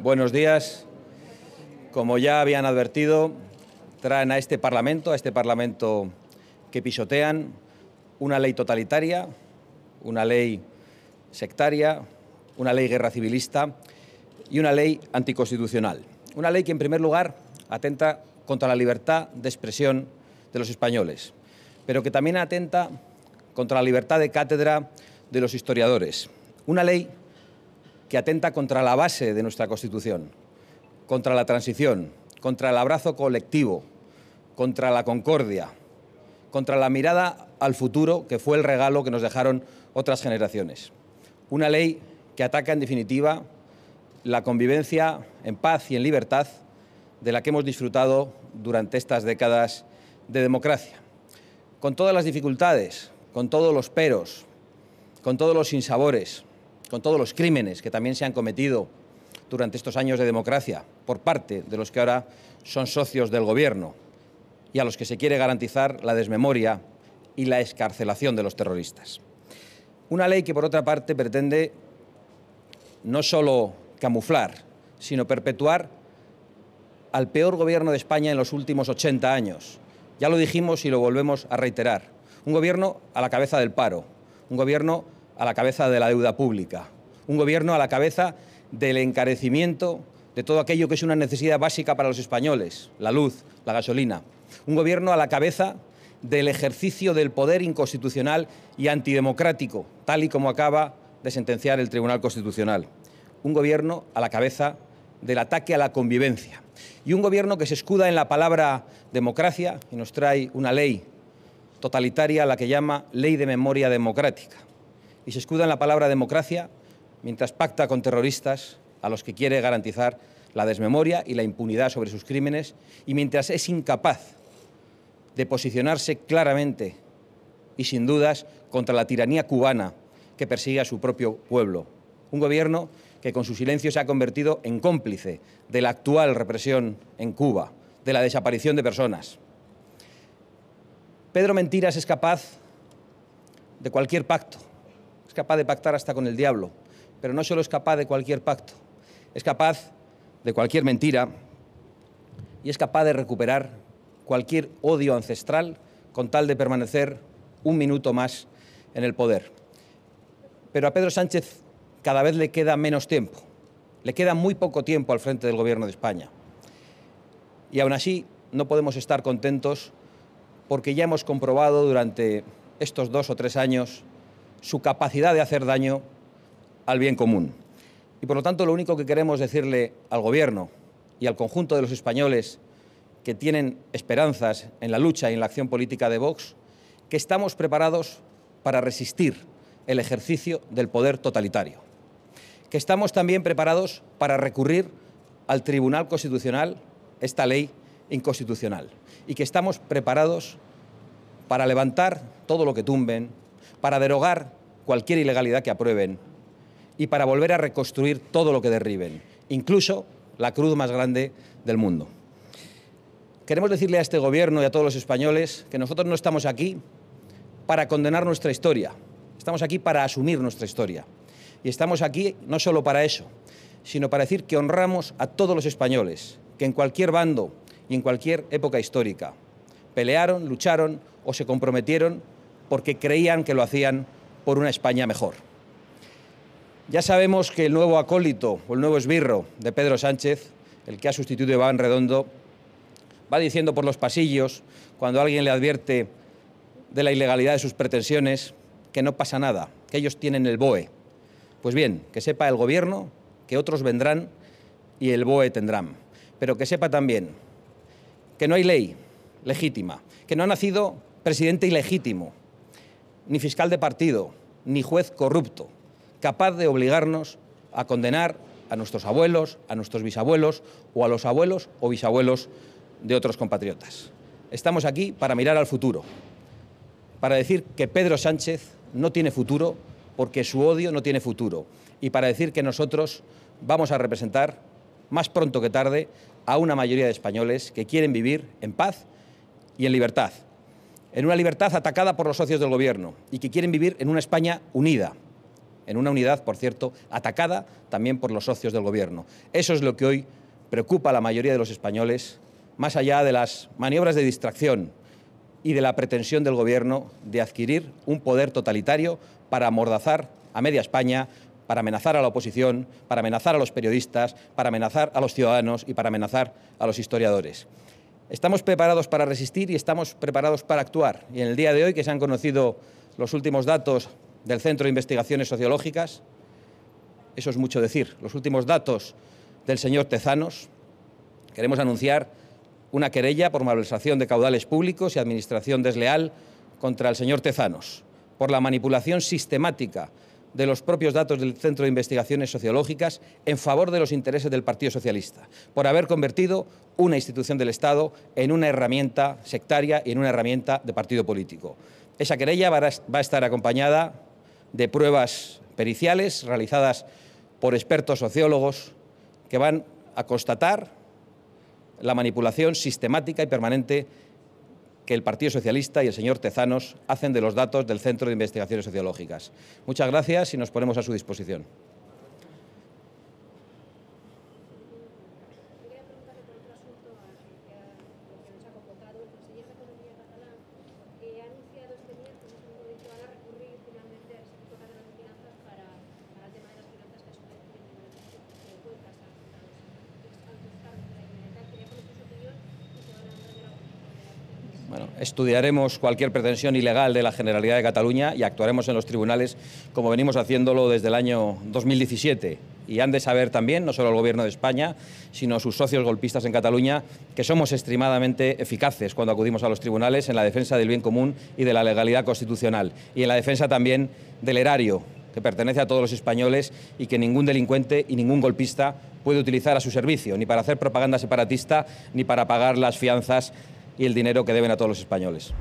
Buenos días. Como ya habían advertido, traen a este Parlamento, a este Parlamento que pisotean, una ley totalitaria, una ley sectaria, una ley guerra civilista y una ley anticonstitucional. Una ley que, en primer lugar, atenta contra la libertad de expresión de los españoles, pero que también atenta contra la libertad de cátedra de los historiadores. Una ley que atenta contra la base de nuestra Constitución, contra la transición, contra el abrazo colectivo, contra la concordia, contra la mirada al futuro que fue el regalo que nos dejaron otras generaciones. Una ley que ataca en definitiva la convivencia en paz y en libertad de la que hemos disfrutado durante estas décadas de democracia. Con todas las dificultades, con todos los peros, con todos los sinsabores, con todos los crímenes que también se han cometido durante estos años de democracia por parte de los que ahora son socios del Gobierno y a los que se quiere garantizar la desmemoria y la escarcelación de los terroristas. Una ley que, por otra parte, pretende no solo camuflar, sino perpetuar al peor gobierno de España en los últimos 80 años. Ya lo dijimos y lo volvemos a reiterar. Un gobierno a la cabeza del paro, un gobierno a la cabeza de la deuda pública, un gobierno a la cabeza del encarecimiento de todo aquello que es una necesidad básica para los españoles, la luz, la gasolina, un gobierno a la cabeza del ejercicio del poder inconstitucional y antidemocrático, tal y como acaba de sentenciar el Tribunal Constitucional, un gobierno a la cabeza del ataque a la convivencia y un gobierno que se escuda en la palabra democracia y nos trae una ley totalitaria, la que llama Ley de Memoria Democrática y se escuda en la palabra democracia mientras pacta con terroristas a los que quiere garantizar la desmemoria y la impunidad sobre sus crímenes y mientras es incapaz de posicionarse claramente y sin dudas contra la tiranía cubana que persigue a su propio pueblo. Un gobierno que con su silencio se ha convertido en cómplice de la actual represión en Cuba, de la desaparición de personas. Pedro Mentiras es capaz de cualquier pacto, capaz de pactar hasta con el diablo, pero no solo es capaz de cualquier pacto, es capaz de cualquier mentira y es capaz de recuperar cualquier odio ancestral con tal de permanecer un minuto más en el poder. Pero a Pedro Sánchez cada vez le queda menos tiempo, le queda muy poco tiempo al frente del Gobierno de España. Y aún así no podemos estar contentos porque ya hemos comprobado durante estos dos o tres años su capacidad de hacer daño al bien común. Y por lo tanto, lo único que queremos decirle al Gobierno y al conjunto de los españoles que tienen esperanzas en la lucha y en la acción política de Vox, que estamos preparados para resistir el ejercicio del poder totalitario, que estamos también preparados para recurrir al Tribunal Constitucional esta ley inconstitucional y que estamos preparados para levantar todo lo que tumben para derogar cualquier ilegalidad que aprueben y para volver a reconstruir todo lo que derriben, incluso la cruz más grande del mundo. Queremos decirle a este Gobierno y a todos los españoles que nosotros no estamos aquí para condenar nuestra historia, estamos aquí para asumir nuestra historia. Y estamos aquí no solo para eso, sino para decir que honramos a todos los españoles, que en cualquier bando y en cualquier época histórica pelearon, lucharon o se comprometieron porque creían que lo hacían por una España mejor. Ya sabemos que el nuevo acólito o el nuevo esbirro de Pedro Sánchez, el que ha sustituido a Iván Redondo, va diciendo por los pasillos, cuando alguien le advierte de la ilegalidad de sus pretensiones, que no pasa nada, que ellos tienen el BOE. Pues bien, que sepa el Gobierno que otros vendrán y el BOE tendrán. Pero que sepa también que no hay ley legítima, que no ha nacido presidente ilegítimo, ni fiscal de partido, ni juez corrupto, capaz de obligarnos a condenar a nuestros abuelos, a nuestros bisabuelos o a los abuelos o bisabuelos de otros compatriotas. Estamos aquí para mirar al futuro, para decir que Pedro Sánchez no tiene futuro porque su odio no tiene futuro y para decir que nosotros vamos a representar, más pronto que tarde, a una mayoría de españoles que quieren vivir en paz y en libertad en una libertad atacada por los socios del gobierno y que quieren vivir en una España unida, en una unidad, por cierto, atacada también por los socios del gobierno. Eso es lo que hoy preocupa a la mayoría de los españoles, más allá de las maniobras de distracción y de la pretensión del gobierno de adquirir un poder totalitario para amordazar a media España, para amenazar a la oposición, para amenazar a los periodistas, para amenazar a los ciudadanos y para amenazar a los historiadores. Estamos preparados para resistir y estamos preparados para actuar. Y en el día de hoy, que se han conocido los últimos datos del Centro de Investigaciones Sociológicas, eso es mucho decir, los últimos datos del señor Tezanos, queremos anunciar una querella por malversación de caudales públicos y administración desleal contra el señor Tezanos, por la manipulación sistemática de los propios datos del Centro de Investigaciones Sociológicas en favor de los intereses del Partido Socialista, por haber convertido una institución del Estado en una herramienta sectaria y en una herramienta de partido político. Esa querella va a estar acompañada de pruebas periciales realizadas por expertos sociólogos que van a constatar la manipulación sistemática y permanente que el Partido Socialista y el señor Tezanos hacen de los datos del Centro de Investigaciones Sociológicas. Muchas gracias y nos ponemos a su disposición. Bueno, estudiaremos cualquier pretensión ilegal de la Generalidad de Cataluña y actuaremos en los tribunales como venimos haciéndolo desde el año 2017. Y han de saber también, no solo el Gobierno de España, sino sus socios golpistas en Cataluña, que somos extremadamente eficaces cuando acudimos a los tribunales en la defensa del bien común y de la legalidad constitucional. Y en la defensa también del erario, que pertenece a todos los españoles y que ningún delincuente y ningún golpista puede utilizar a su servicio, ni para hacer propaganda separatista, ni para pagar las fianzas y el dinero que deben a todos los españoles.